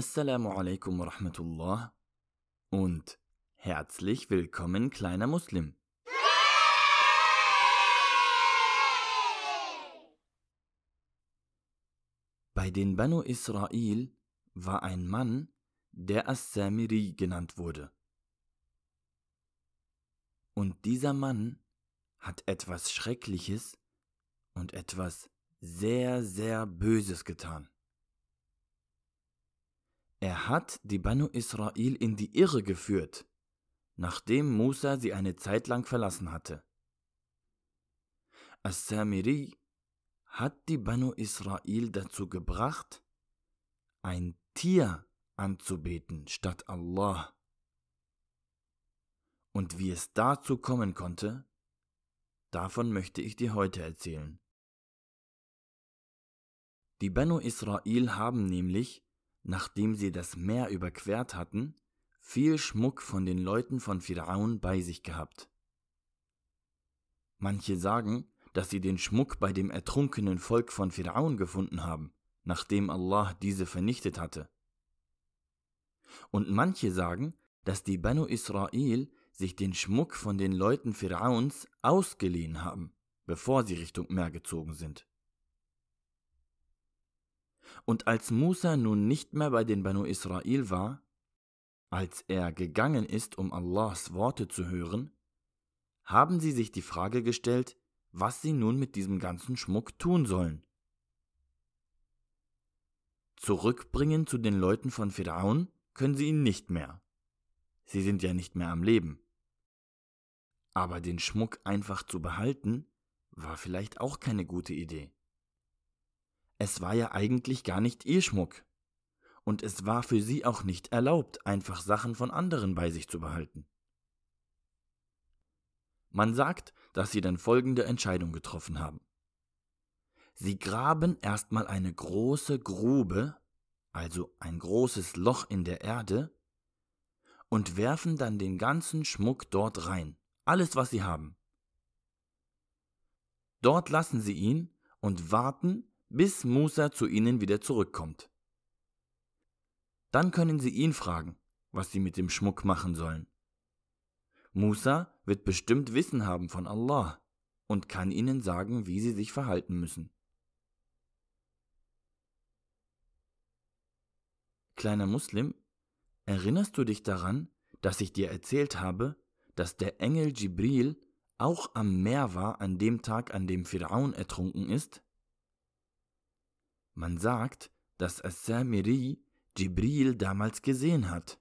Assalamu alaikum wa rahmatullah und herzlich willkommen, kleiner Muslim. Bei den Banu Israel war ein Mann, der As-Samiri genannt wurde. Und dieser Mann hat etwas Schreckliches und etwas sehr, sehr Böses getan. Er hat die Banu Israel in die Irre geführt, nachdem Musa sie eine Zeit lang verlassen hatte. As-Samiri hat die Banu Israel dazu gebracht, ein Tier anzubeten statt Allah. Und wie es dazu kommen konnte, davon möchte ich dir heute erzählen. Die Banu Israel haben nämlich nachdem sie das Meer überquert hatten, viel Schmuck von den Leuten von Pharaon bei sich gehabt. Manche sagen, dass sie den Schmuck bei dem ertrunkenen Volk von Pharaon gefunden haben, nachdem Allah diese vernichtet hatte. Und manche sagen, dass die Banu Israel sich den Schmuck von den Leuten Pharaons ausgeliehen haben, bevor sie Richtung Meer gezogen sind. Und als Musa nun nicht mehr bei den Banu Israel war, als er gegangen ist, um Allahs Worte zu hören, haben sie sich die Frage gestellt, was sie nun mit diesem ganzen Schmuck tun sollen. Zurückbringen zu den Leuten von Pharaon können sie ihn nicht mehr. Sie sind ja nicht mehr am Leben. Aber den Schmuck einfach zu behalten, war vielleicht auch keine gute Idee. Es war ja eigentlich gar nicht ihr Schmuck. Und es war für sie auch nicht erlaubt, einfach Sachen von anderen bei sich zu behalten. Man sagt, dass sie dann folgende Entscheidung getroffen haben. Sie graben erstmal eine große Grube, also ein großes Loch in der Erde, und werfen dann den ganzen Schmuck dort rein, alles was sie haben. Dort lassen sie ihn und warten, bis Musa zu ihnen wieder zurückkommt. Dann können sie ihn fragen, was sie mit dem Schmuck machen sollen. Musa wird bestimmt Wissen haben von Allah und kann ihnen sagen, wie sie sich verhalten müssen. Kleiner Muslim, erinnerst du dich daran, dass ich dir erzählt habe, dass der Engel Jibril auch am Meer war an dem Tag, an dem Pharaon ertrunken ist? Man sagt, dass As-Samiri Jibril damals gesehen hat.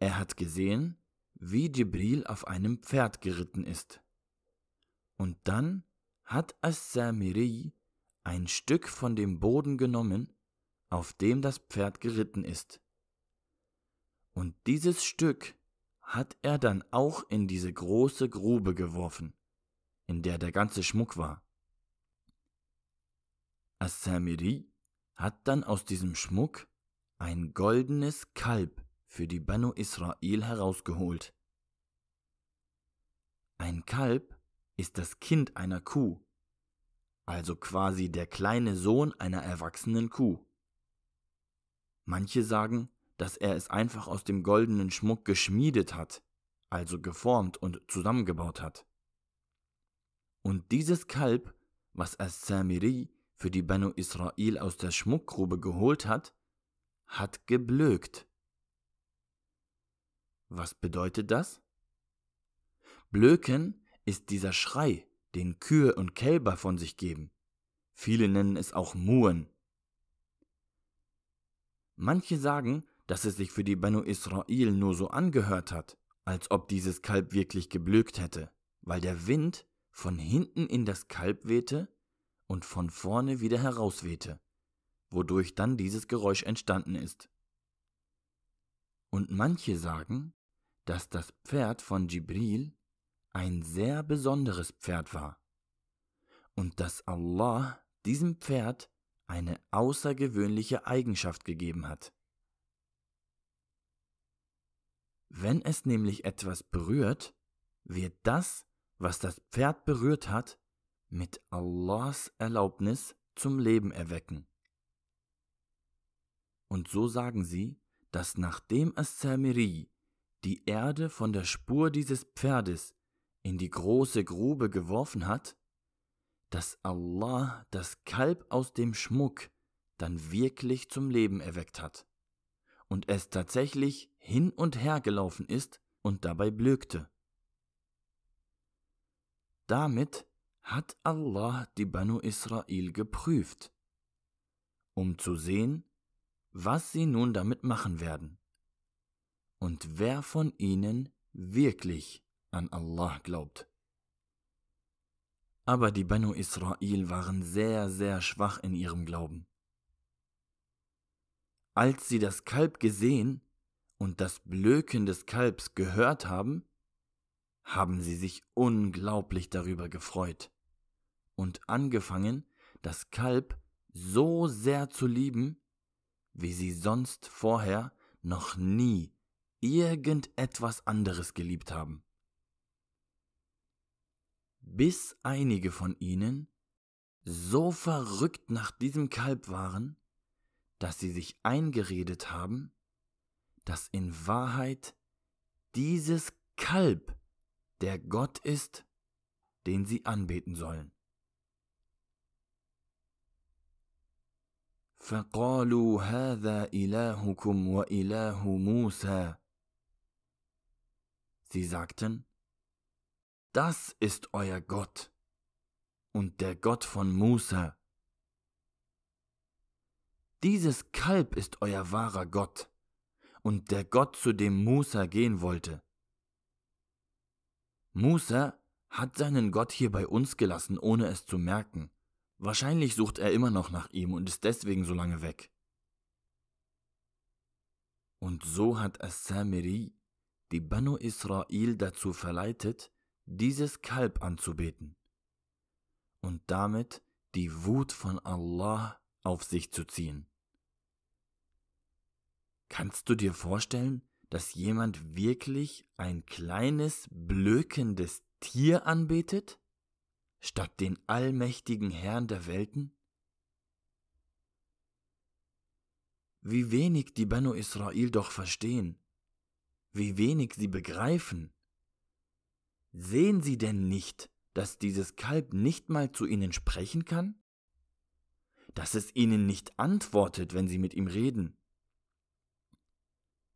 Er hat gesehen, wie Jibril auf einem Pferd geritten ist. Und dann hat As-Samiri ein Stück von dem Boden genommen, auf dem das Pferd geritten ist. Und dieses Stück hat er dann auch in diese große Grube geworfen, in der der ganze Schmuck war. As-Samiri hat dann aus diesem Schmuck ein goldenes Kalb für die Banu Israel herausgeholt. Ein Kalb ist das Kind einer Kuh, also quasi der kleine Sohn einer erwachsenen Kuh. Manche sagen, dass er es einfach aus dem goldenen Schmuck geschmiedet hat, also geformt und zusammengebaut hat. Und dieses Kalb, was As-Samiri für die Banu Israel aus der Schmuckgrube geholt hat, hat geblökt. Was bedeutet das? Blöken ist dieser Schrei, den Kühe und Kälber von sich geben. Viele nennen es auch Muen. Manche sagen, dass es sich für die Banu Israel nur so angehört hat, als ob dieses Kalb wirklich geblökt hätte, weil der Wind von hinten in das Kalb wehte und von vorne wieder herauswehte, wodurch dann dieses Geräusch entstanden ist. Und manche sagen, dass das Pferd von Jibril ein sehr besonderes Pferd war und dass Allah diesem Pferd eine außergewöhnliche Eigenschaft gegeben hat. Wenn es nämlich etwas berührt, wird das, was das Pferd berührt hat, mit Allahs Erlaubnis zum Leben erwecken. Und so sagen sie, dass nachdem As-Samiri die Erde von der Spur dieses Pferdes in die große Grube geworfen hat, dass Allah das Kalb aus dem Schmuck dann wirklich zum Leben erweckt hat und es tatsächlich hin und her gelaufen ist und dabei blökte. Damit hat Allah die Banu Israel geprüft, um zu sehen, was sie nun damit machen werden und wer von ihnen wirklich an Allah glaubt. Aber die Banu Israel waren sehr, sehr schwach in ihrem Glauben. Als sie das Kalb gesehen und das Blöken des Kalbs gehört haben, haben sie sich unglaublich darüber gefreut und angefangen, das Kalb so sehr zu lieben, wie sie sonst vorher noch nie irgendetwas anderes geliebt haben. Bis einige von ihnen so verrückt nach diesem Kalb waren, dass sie sich eingeredet haben, dass in Wahrheit dieses Kalb der Gott ist, den sie anbeten sollen. فقالوا هذا إلهكم وإله موسى. Sie sagten, das ist euer Gott und der Gott von Musa. Dieses Kalb ist euer wahrer Gott und der Gott, zu dem Musa gehen wollte. Musa hat seinen Gott hier bei uns gelassen, ohne es zu merken. Wahrscheinlich sucht er immer noch nach ihm und ist deswegen so lange weg. Und so hat As-Samiri die Banu Israel dazu verleitet, dieses Kalb anzubeten und damit die Wut von Allah auf sich zu ziehen. Kannst du dir vorstellen, dass jemand wirklich ein kleines, blökendes Tier anbetet, statt den allmächtigen Herrn der Welten? Wie wenig die Banu Israel doch verstehen, wie wenig sie begreifen. Sehen sie denn nicht, dass dieses Kalb nicht mal zu ihnen sprechen kann? Dass es ihnen nicht antwortet, wenn sie mit ihm reden?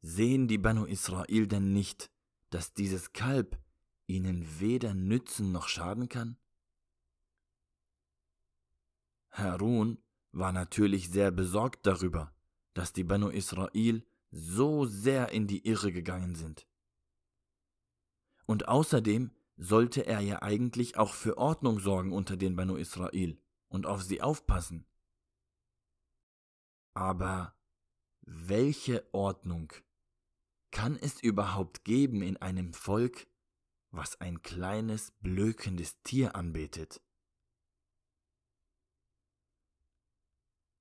Sehen die Banu Israel denn nicht, dass dieses Kalb ihnen weder nützen noch schaden kann? Harun war natürlich sehr besorgt darüber, dass die Banu Israel so sehr in die Irre gegangen sind. Und außerdem sollte er ja eigentlich auch für Ordnung sorgen unter den Banu Israel und auf sie aufpassen. Aber welche Ordnung? Kann es überhaupt geben in einem Volk, was ein kleines, blökendes Tier anbetet?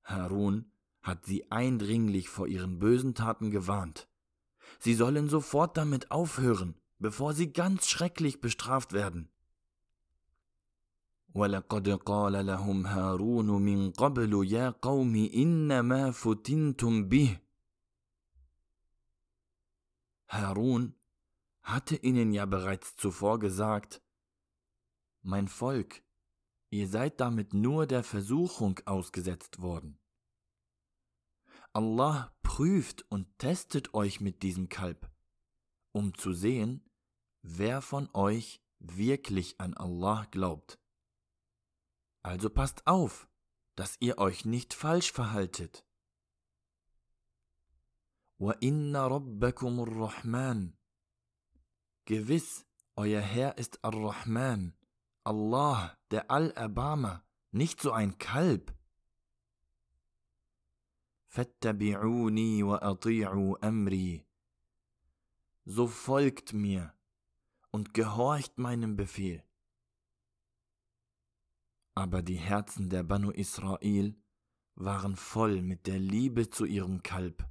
Harun hat sie eindringlich vor ihren bösen Taten gewarnt. Sie sollen sofort damit aufhören, bevor sie ganz schrecklich bestraft werden. ولقد قال لهم هارون من قبل يا قوم انما فتنتم به Harun hatte ihnen ja bereits zuvor gesagt, Mein Volk, ihr seid damit nur der Versuchung ausgesetzt worden. Allah prüft und testet euch mit diesem Kalb, um zu sehen, wer von euch wirklich an Allah glaubt. Also passt auf, dass ihr euch nicht falsch verhaltet. وَإِنَّ رَبَّكُمُ الرَّحْمَنُ Gewiss, euer Herr ist Ar-Rahman, Allah, der Allerbarmer, nicht so ein Kalb. فَاتَّبِعُونِي وَأَطِيعُوا أَمْرِي So folgt mir und gehorcht meinem Befehl. Aber die Herzen der Banu Israel waren voll mit der Liebe zu ihrem Kalb.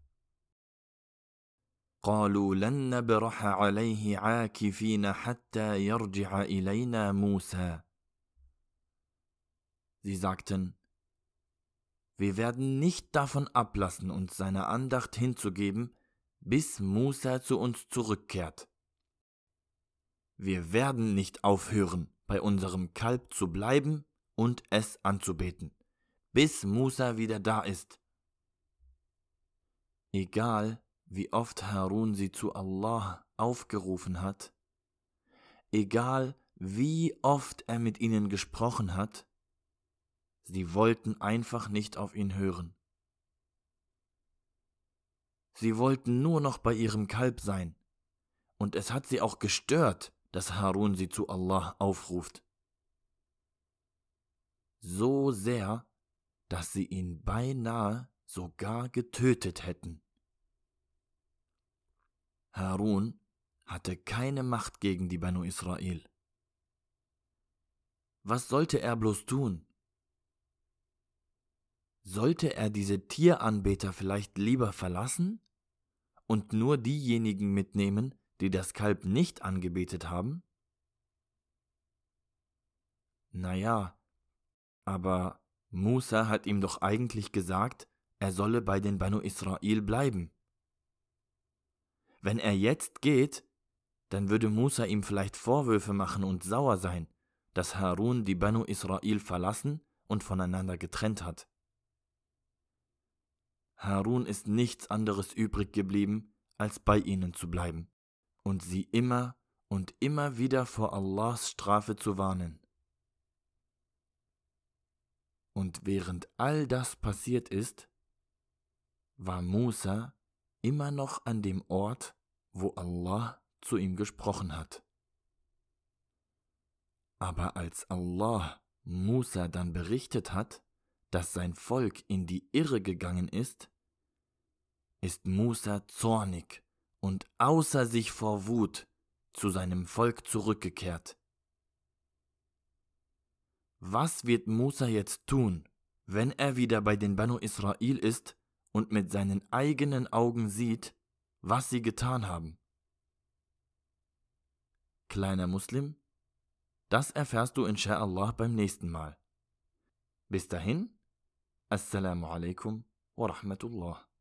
قالوا لن نبرح عليه عاكفين حتى يرجع إلينا موسى. Sie sagten, wir werden nicht davon ablassen, uns seiner Andacht hinzugeben, bis Musa zu uns zurückkehrt. Wir werden nicht aufhören, bei unserem Kalb zu bleiben und es anzubeten, bis Musa wieder da ist. Egal, wie oft Harun sie zu Allah aufgerufen hat, egal wie oft er mit ihnen gesprochen hat, sie wollten einfach nicht auf ihn hören. Sie wollten nur noch bei ihrem Kalb sein, und es hat sie auch gestört, dass Harun sie zu Allah aufruft. So sehr, dass sie ihn beinahe sogar getötet hätten. Harun hatte keine Macht gegen die Banu Israel. Was sollte er bloß tun? Sollte er diese Tieranbeter vielleicht lieber verlassen und nur diejenigen mitnehmen, die das Kalb nicht angebetet haben? Naja, aber Musa hat ihm doch eigentlich gesagt, er solle bei den Banu Israel bleiben. Wenn er jetzt geht, dann würde Musa ihm vielleicht Vorwürfe machen und sauer sein, dass Harun die Banu Israel verlassen und voneinander getrennt hat. Harun ist nichts anderes übrig geblieben, als bei ihnen zu bleiben und sie immer und immer wieder vor Allahs Strafe zu warnen. Und während all das passiert ist, war Musa immer noch an dem Ort, wo Allah zu ihm gesprochen hat. Aber als Allah Musa dann berichtet hat, dass sein Volk in die Irre gegangen ist, ist Musa zornig und außer sich vor Wut zu seinem Volk zurückgekehrt. Was wird Musa jetzt tun, wenn er wieder bei den Banu Israel ist und mit seinen eigenen Augen sieht, was sie getan haben. Kleiner Muslim, das erfährst du insha'Allah beim nächsten Mal. Bis dahin, Assalamu alaikum wa rahmatullah.